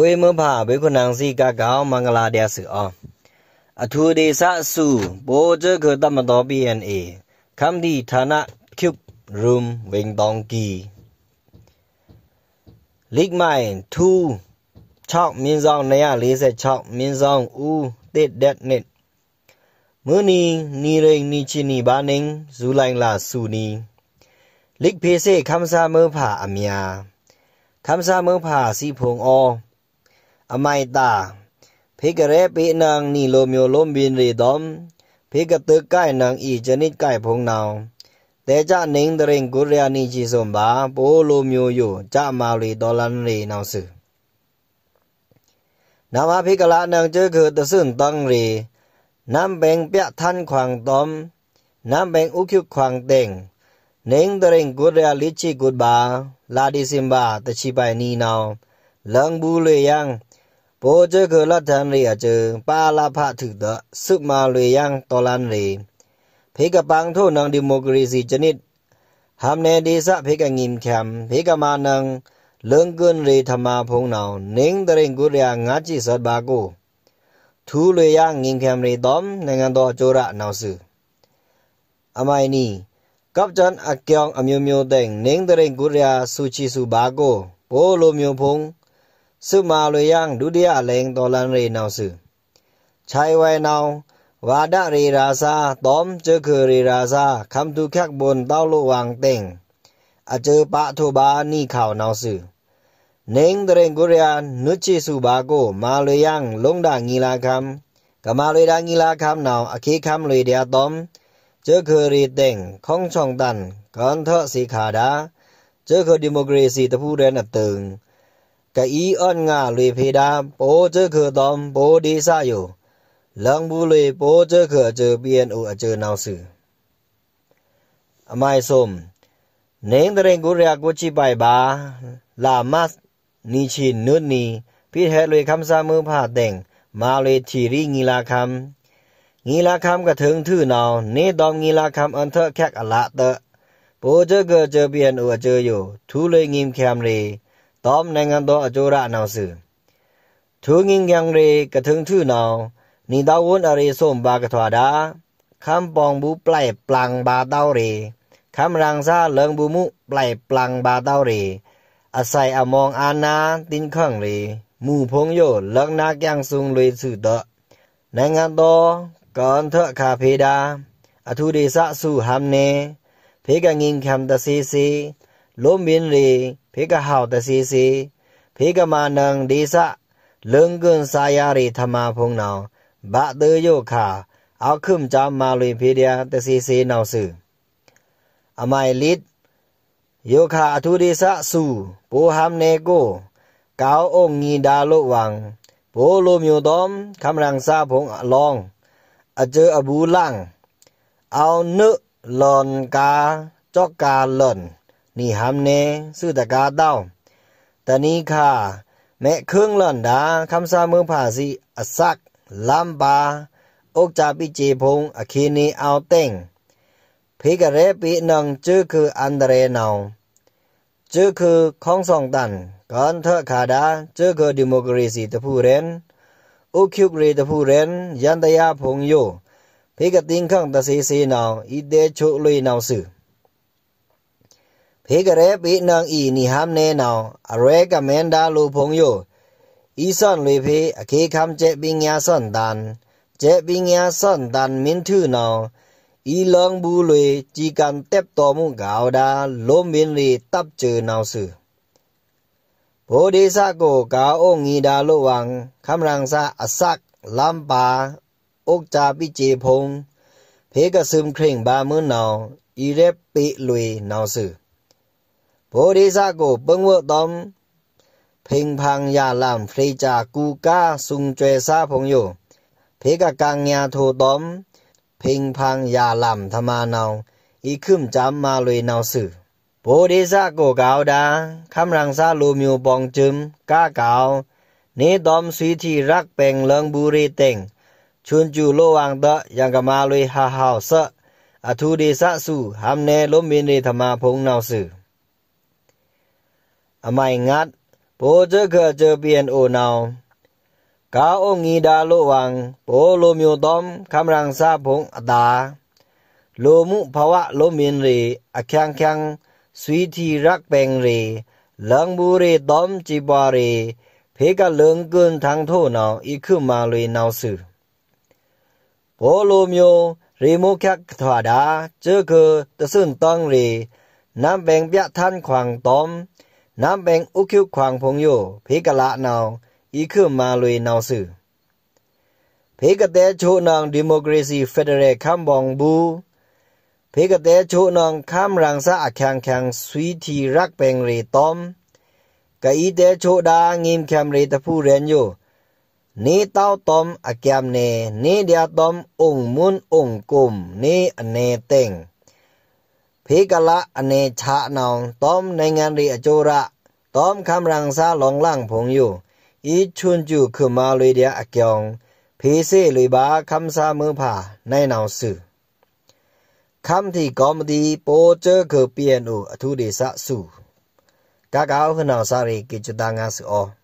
ခွေမဖဘေခုနန်စီကကောင်မင်္ဂလာတရားစုအောင်အထူဒေဆအစုဘိုးဇခတမတော် BNA ကမ်ဒီဌာနကျုပ်ရုံဝင်းဒေါင်ကီလိကမိုင်2 6မြင်းဆောင်246မြင်းဆောင်ဦးတစ်ဒက်နစ်မွနီနီရိန်နီချီနီဘာနင်းဇူလိုင်လာဆူနီလိကဖေစေခမ်ဆာမေဖာအမြာခမ်ဆာမေဖာစီဖုံအောอไมตา เพกเรปีนางนีโลมิโอลมบินรีดอม เพกตึกใกล้นางอีจนิดใกล้พงนาวแต่จะนิ่งเดริงกุเรียนีจีสมบาโปโลมิโออยู่จะมาลีดอลันรีนาวสือนามาพิกละนางเจอคือตะซึ่งตังรีน้ำแบงเปียทันขวางตอม น้ำแบงอุคิวขวางเต่ง เน่งตเริงกุเรียลิชิกุบาลาดิซิมบาตะชิบายนีนาวลงบูเลยยังဘောဇဂလထံရိအကျပါလာဖထုတစုမာလွေယံတော်လန်လေဖေကပန်းထုနန်ဒီမိုကရေစီချနစ်ဟမ်နေဒီစဖေကငင်ချမ်ဖေကမာနန်လုံကွန်ရေသမာဖုံနောင်နင်းတရင်ကုရယာငါကြည့်စတ်ဘာကိုထူလွေယငင်ချမ်ရေတ ோம் နိုင်ငံတော်အကျိုးရနောက်စုအမိုင်နီကပ်တန်အကျောင်းအမျိုးမျိုးတဲ့နင်းတရင်ကုရယာစုချီစုဘာကိုဘိုးလိုမျိုးဖုံซึมาลยังดูเดียเลงตอลันเรนเอาสือชายไวนาววาดารีราซาตอมเจอคือรีราซาคำทุกแคกบนเต้าลูวังเต่งอาเจอปะทุบานี่ข่าวนาสือเน่งเรงกุเรียนนุชิสุบาโกมาลยังลงด่างีลาคำกมาเลยด่างีลาคำนาวอคีคำเลยเดียตอมเจอคือรีเต่งคงช่องดันก่อนเทอะสีขาดาเจอคือดิโมกรีสีตะพูเรนอัดตึงกะอีอัอนงาลุยเพดาโปเจคือตอมโปดีซาอยู่ลังบุลลยโปเจคือเจอเบียนอูเจอนาวสืออมายสมเน่งตะเรงกุเรียกุจิไปบาลามัสนิชินนุนีพี่แทลเลยคำสามือผ่าแต่งมาเลยทีรีงีลาคำงีลาคำกระถึงทื่อเนาเน่ดอมงีลาคำอันเถอะแคกอละเตอะโปเจอเกอเจอเบียนอัวเจออยู่ทุเลยงิมแคมเรသောနိုင်ငံတော်အကျိုးရအနောင်စုထုငင်းငံရေကထုံထုနောင်နိဒဝွန်အရေစုံဘာကထွာဒါခမ်ပောင်ဘူးပလိုက်ပလန်ဘာတော်ရေခမ်ရန်စာလင်ဘူးမှုပလိုက်ပလန်ဘာတော်ရေအဆိုင်အမောင်အာနာတင်ခန့်ရေမူဖုံယိုလင်နာကြံစုံလွေစုတော့နိုင်ငံတော်ကန်ထခါဖေဒာအထုဒေသစုဟမ်နေဖေကငင်ခံတစီစီလုံးမင်းရေพกหาตสีสีพกมานังดีสะเลิงกินสายาริธรรมาพงนา บะเตยโยขาเอาขึ้นจามาลุยพีเดียตสีสีนาสื่ออมายลิดโยคาอุดีสะสูปูหามเนโกกาวองงีดาลุวังโปูลมิยตอม คำรังซาพงลองอเจออบูลัง เอาเนื้อหลอนกาจอกกาหล่นนี่ฮัมเนซื้อตะกาเต้าตอนี้ค่ะแม่เครื่องล่อนดาคำซาเมืองผาสีอสักลำบาอกจาปิจีพงอคีนีเอาเต่งพิกเรปีนังจื้อคืออันเดรเนาจื้อคือของสองตันก่อนเถอะขาดาจื้อคือดิโมกรีสีตะผู้เรนอุคิบรีตะผู้เรนยันตยาพงโยพิกติงข้างตะสีสีเนาอีเดชุลุยเนาสื่อဖေကရဲပိနန်ဤနိဟမ်နေနောင်အရဲကမန်ဒါလူဖုံယိုဤဆွန်လွေဖေအခေခမ်ကျဲပိညာဆွန်တန်ကျဲပိညာဆွန်တန်မင်းထုနောင်ဤလောင်ဘူးလွေជីကန်တက်တော်မူကောက်ဒါလုံးမင်းရီတပ်ကျေနောင်စုဘိုဒီဆာကိုကာအုံငီဒါလိုဝံခမရန်ဆာအစက်လမ်ပါဥကတာပိကျေဖုံဖေကဆုမ်ခရင်ဘာမွန်းနောင်ဤရက်ပိလွေနောင်စုโพดีซากกบปังวตอมพิงพังยาลามฟรีจากูกาซุงเจซาพงโยเพกกังยาโทูตอมพิงพังยาลามธรรมานา อีขึ้นจำมาลุยนาสื่อโพดีซากกเกาดาคำรังซาลูมิวปองจึม ก้าเกาวนี้ตอมสีที่รักเป่งเลิงบุรีเต่งชุนจูโลวังเตะยังกมาลุยฮาฮาวเซอทูดีซาสูฮัมเนลมินีธรรมาพงนาสือအမိုင်ငတ်ဘိုးဇကဇပီအန်အိုနောင်ကာအုံငီဒါလိုဝံဘိုးလိုမျိုးတော်ခမရန်စာဘုံအတာလိုမှုဘဝလိုမင်းရီအခန်းခန်းစွီတီရက်ပင်ရီလန်ဘူးရီတော်ချီပါရီဖေကလုံကွန်းထန်းထိုးနောင်ဤခုမာလွေနောင်စုဘိုးလိုမျိုးရေမိုခက်ထွာဒာကျေကတစွန်းတန်းရီနမ်ပင်ပြထန်ခွန်တော်น้ำเป็งอุคิวควางพงโย เพกะละนาวอีคือมาลุยนาวสือเพกะเตชูนองดิโมกรีซีเฟเดเรคัมบองบู เพกะเตชูนองคัมรังซะอักแขงแขงสวีทีรักเปงเรตอม กะอีเตชูดางิมแคมรีตะผู้เรนโย นี่เต้าตอมอักแกมเน นี่เดียตอมองมุนองกุม นี่อเนเต็งဖေကละအနေชะนองต้อมในงานรีอโจระ ต้อมคำรังซาหลงล่างผงอยู่อีชุนจูคือมาเลยเดียอเกียงเพเซเลยบาคำซามือผ่าในนาวสื่อคำที่กอมดีโปเจอคือเปียนอูอทุเดสะสู่กากาวคือนาวซารีกิจตังงาสืออ